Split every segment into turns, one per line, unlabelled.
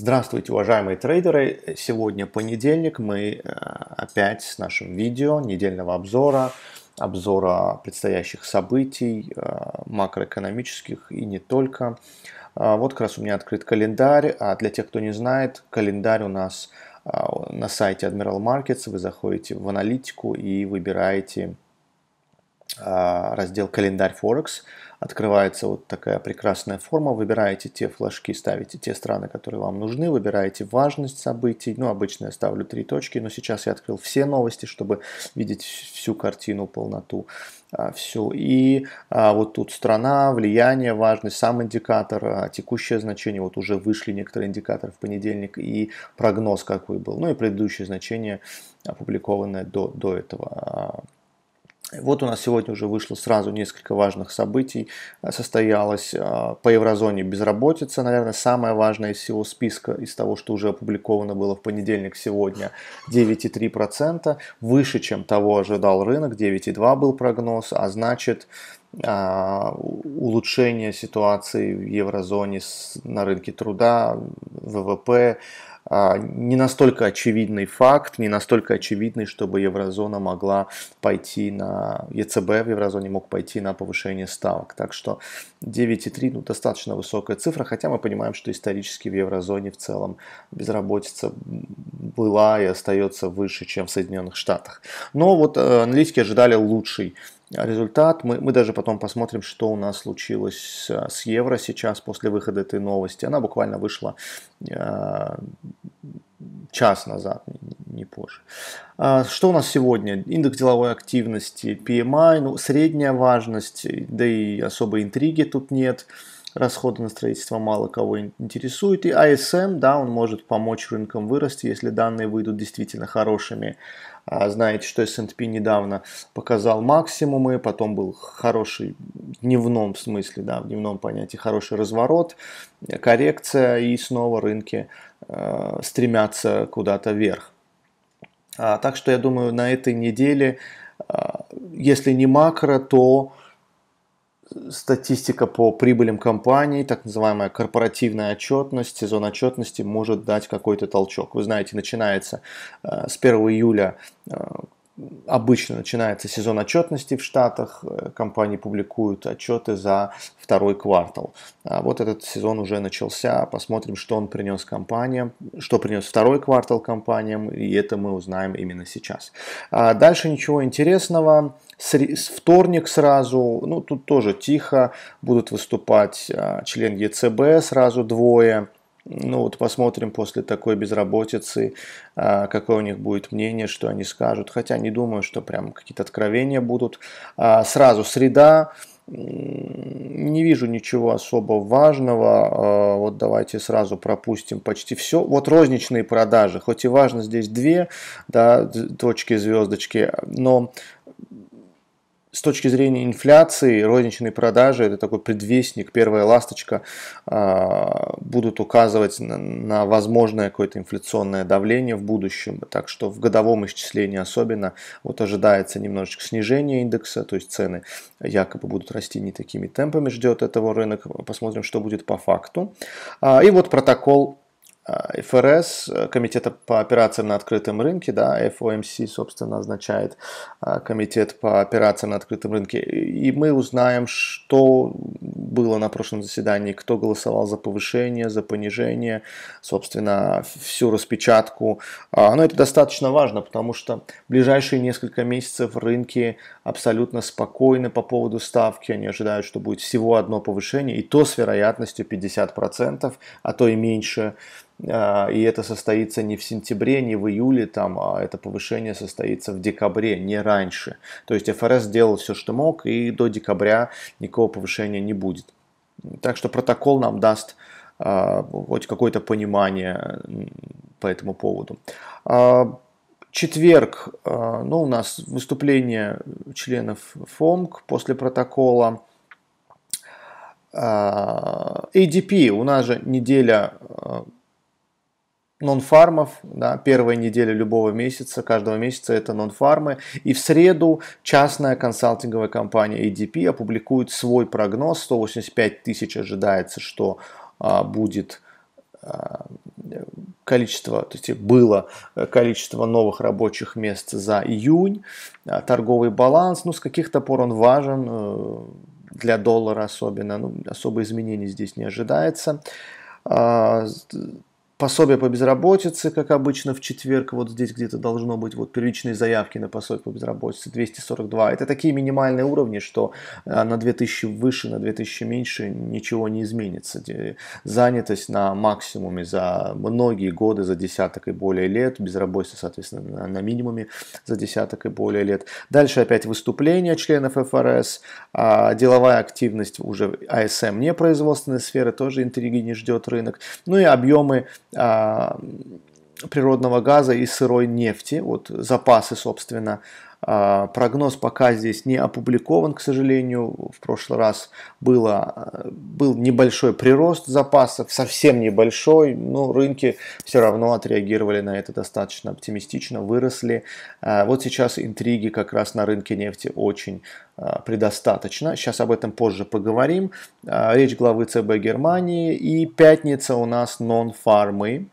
Здравствуйте, уважаемые трейдеры! Сегодня понедельник, мы э, опять с нашим видео недельного обзора, обзора предстоящих событий, э, макроэкономических и не только. Э, вот как раз у меня открыт календарь, а для тех, кто не знает, календарь у нас на сайте Admiral Markets, вы заходите в аналитику и выбираете а, раздел «Календарь Форекс». Открывается вот такая прекрасная форма. Выбираете те флажки, ставите те страны, которые вам нужны. Выбираете важность событий. Ну, обычно я ставлю три точки, но сейчас я открыл все новости, чтобы видеть всю картину, полноту. А, все. И а, вот тут страна, влияние, важность, сам индикатор, а, текущее значение. Вот уже вышли некоторые индикаторы в понедельник и прогноз какой был. Ну и предыдущее значение, опубликованное до, до этого. А, вот у нас сегодня уже вышло сразу несколько важных событий. Э, Состоялась э, по еврозоне безработица, наверное, самое важное из всего списка, из того, что уже опубликовано было в понедельник сегодня, 9,3%, выше, чем того ожидал рынок, 9,2% был прогноз, а значит, э, улучшение ситуации в еврозоне на рынке труда, ВВП, а, не настолько очевидный факт, не настолько очевидный, чтобы еврозона могла пойти на... ЕЦБ в еврозоне мог пойти на повышение ставок. Так что 9,3 ну, достаточно высокая цифра, хотя мы понимаем, что исторически в еврозоне в целом безработица была и остается выше, чем в Соединенных Штатах. Но вот э, аналитики ожидали лучший результат. Мы, мы даже потом посмотрим, что у нас случилось с евро сейчас после выхода этой новости. Она буквально вышла э, час назад, не, не позже. Э, что у нас сегодня? Индекс деловой активности, PMI, ну, средняя важность, да и особой интриги тут нет. Э, расходы на строительство мало кого интересуют. И ISM, а да, он может помочь рынкам вырасти, если данные выйдут действительно хорошими. А, знаете, что S&P недавно показал максимумы, потом был хороший в дневном смысле, да, в дневном понятии хороший разворот, коррекция и снова рынки э, стремятся куда-то вверх. А, так что я думаю, на этой неделе, э, если не макро, то э, статистика по прибылям компаний, так называемая корпоративная отчетность, сезон отчетности может дать какой-то толчок. Вы знаете, начинается э, с 1 июля э, обычно начинается сезон отчетности в Штатах, э, компании публикуют отчеты за второй квартал. А вот этот сезон уже начался, посмотрим, что он принес компаниям, что принес второй квартал компаниям, и это мы узнаем именно сейчас. А дальше ничего интересного. вторник сразу, ну тут тоже тихо, будут выступать а, член ЕЦБ сразу двое, ну вот посмотрим после такой безработицы, а, какое у них будет мнение, что они скажут. Хотя не думаю, что прям какие-то откровения будут. А, сразу среда. Не вижу ничего особо важного. А, вот давайте сразу пропустим почти все. Вот розничные продажи. Хоть и важно здесь две да, точки звездочки, но с точки зрения инфляции розничные продажи, это такой предвестник, первая ласточка, а, будут указывать на возможное какое-то инфляционное давление в будущем. Так что в годовом исчислении особенно вот ожидается немножечко снижение индекса, то есть цены якобы будут расти не такими темпами, ждет этого рынок. Посмотрим, что будет по факту. А, и вот протокол ФРС, э, э, Комитета по операциям на открытом рынке, да, FOMC, собственно, означает э, Комитет по операциям на открытом рынке. И мы узнаем, что было на прошлом заседании, кто голосовал за повышение, за понижение, собственно, всю распечатку. А, но это достаточно важно, потому что ближайшие несколько месяцев рынки абсолютно спокойны по поводу ставки. Они ожидают, что будет всего одно повышение, и то с вероятностью 50%, а то и меньше. А, и это состоится не в сентябре, не в июле, там, а это повышение состоится в декабре, не раньше. То есть ФРС сделал все, что мог, и до декабря никакого повышения не будет. Так что протокол нам даст а, хоть какое-то понимание по этому поводу. А, четверг, а, ну, у нас выступление членов ФОМК после протокола. А, ADP, у нас же неделя а, нонфармов, да, первая неделя любого месяца, каждого месяца это нонфармы. И в среду частная консалтинговая компания ADP опубликует свой прогноз, 185 тысяч ожидается, что а, будет а, количество, то есть было э, количество новых рабочих мест за июнь, а, торговый баланс, ну с каких-то пор он важен, э, для доллара особенно, ну, особо изменений здесь не ожидается а, Пособие по безработице, как обычно, в четверг, вот здесь где-то должно быть, вот первичные заявки на пособие по безработице 242. Это такие минимальные уровни, что э, на 2000 выше, на 2000 меньше ничего не изменится. Занятость на максимуме за многие годы, за десяток и более лет, безработица, соответственно, на минимуме за десяток и более лет. Дальше опять выступления членов ФРС, а, деловая активность уже АСМ не производственной сферы, тоже интриги не ждет рынок. Ну и объемы а, природного газа и сырой нефти, вот запасы, собственно, а, прогноз пока здесь не опубликован, к сожалению. В прошлый раз было, э, был небольшой прирост запасов, совсем небольшой, но рынки все равно отреагировали на это достаточно оптимистично, выросли. А, вот сейчас интриги как раз на рынке нефти очень а, предостаточно. Сейчас об этом позже поговорим. Речь главы ЦБ Германии и пятница у нас нон-фармы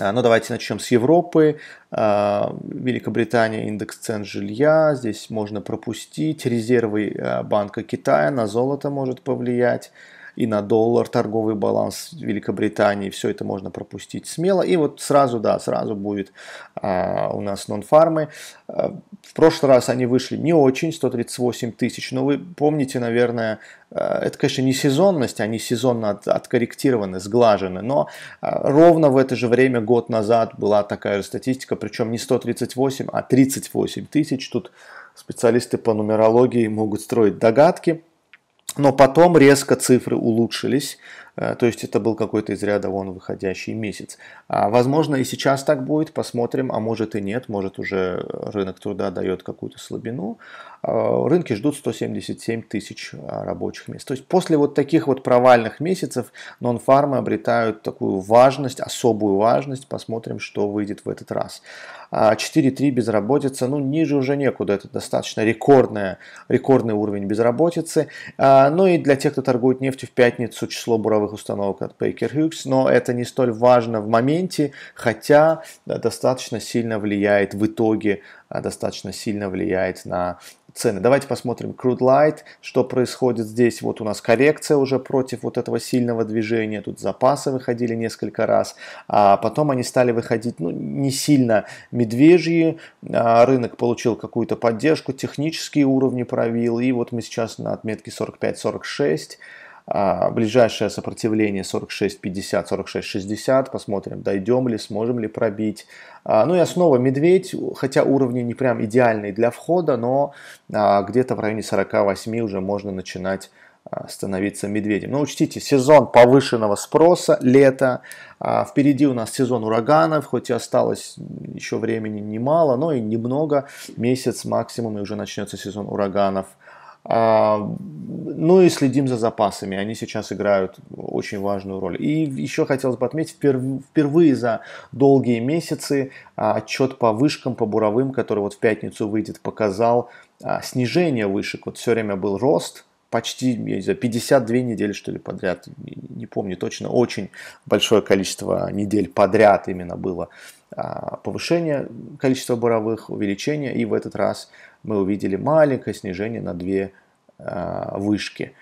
а, ну, давайте начнем с Европы. А, Великобритания, индекс цен жилья, здесь можно пропустить. Резервы а, Банка Китая на золото может повлиять и на доллар торговый баланс Великобритании. Все это можно пропустить смело. И вот сразу, да, сразу будет а, у нас нон-фармы. А, в прошлый раз они вышли не очень, 138 тысяч. Но вы помните, наверное, а, это, конечно, не сезонность, они сезонно от, откорректированы, сглажены, но а, ровно в это же время год назад была такая же статистика, причем не 138, а 38 тысяч. Тут специалисты по нумерологии могут строить догадки. Но потом резко цифры улучшились, э, то есть это был какой-то из ряда вон выходящий месяц. А, возможно, и сейчас так будет, посмотрим, а может и нет, может уже э, рынок труда дает какую-то слабину. А, рынки ждут 177 тысяч э, рабочих мест. То есть после вот таких вот провальных месяцев нон обретают такую важность, особую важность. Посмотрим, что выйдет в этот раз. 4,3 а, безработица, ну ниже уже некуда, это достаточно рекордная, рекордный уровень безработицы. А, ну и для тех, кто торгует нефтью в пятницу, число буровых установок от Baker Hughes, но это не столь важно в моменте, хотя достаточно сильно влияет в итоге Э, достаточно сильно влияет на цены. Давайте посмотрим Crude Light, что происходит здесь. Вот у нас коррекция уже против вот этого сильного движения. Тут запасы выходили несколько раз. А потом они стали выходить ну, не сильно медвежьи. А э, рынок получил какую-то поддержку, технические уровни провил. И вот мы сейчас на отметке 45-46. А, ближайшее сопротивление 46.50, 46.60. Посмотрим, дойдем ли, сможем ли пробить. А, ну и снова медведь, хотя уровни не прям идеальные для входа, но а, где-то в районе 48 уже можно начинать становиться медведем. Но ну, учтите, сезон повышенного спроса, лето, впереди у нас сезон ураганов, хоть и осталось еще времени немало, но и немного, месяц максимум, и уже начнется сезон ураганов – а, ну и следим за запасами. Они сейчас играют очень важную роль. И еще хотелось бы отметить, впервые за долгие месяцы а, отчет по вышкам, по буровым, который вот в пятницу выйдет, показал а, снижение вышек. Вот все время был рост, почти, я не знаю, 52 недели, что ли, подряд, не помню точно, очень большое количество недель подряд именно было повышение количества буровых, увеличение, и в этот раз мы увидели маленькое снижение на 2 Э, вышки.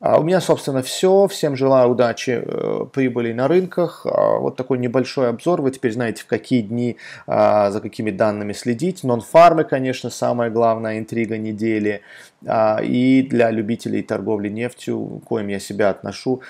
А у меня, собственно, все. Всем желаю удачи, э, прибыли на рынках. А, вот такой небольшой обзор. Вы теперь знаете, в какие дни, а, за какими данными следить. Нон-фармы, конечно, самая главная интрига недели. А, и для любителей торговли нефтью, коим я себя отношу,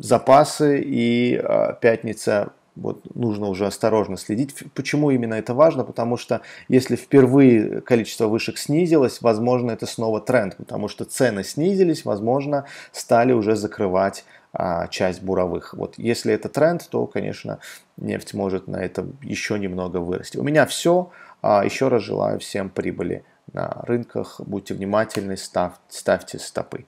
запасы и пятница вот нужно уже осторожно следить. Почему именно это важно? Потому что если впервые количество вышек снизилось, возможно, это снова тренд, потому что цены снизились, возможно, стали уже закрывать а, часть буровых. Вот если это тренд, то, конечно, нефть может на это еще немного вырасти. У меня все. А, еще раз желаю всем прибыли на рынках. Будьте внимательны, став, ставьте стопы.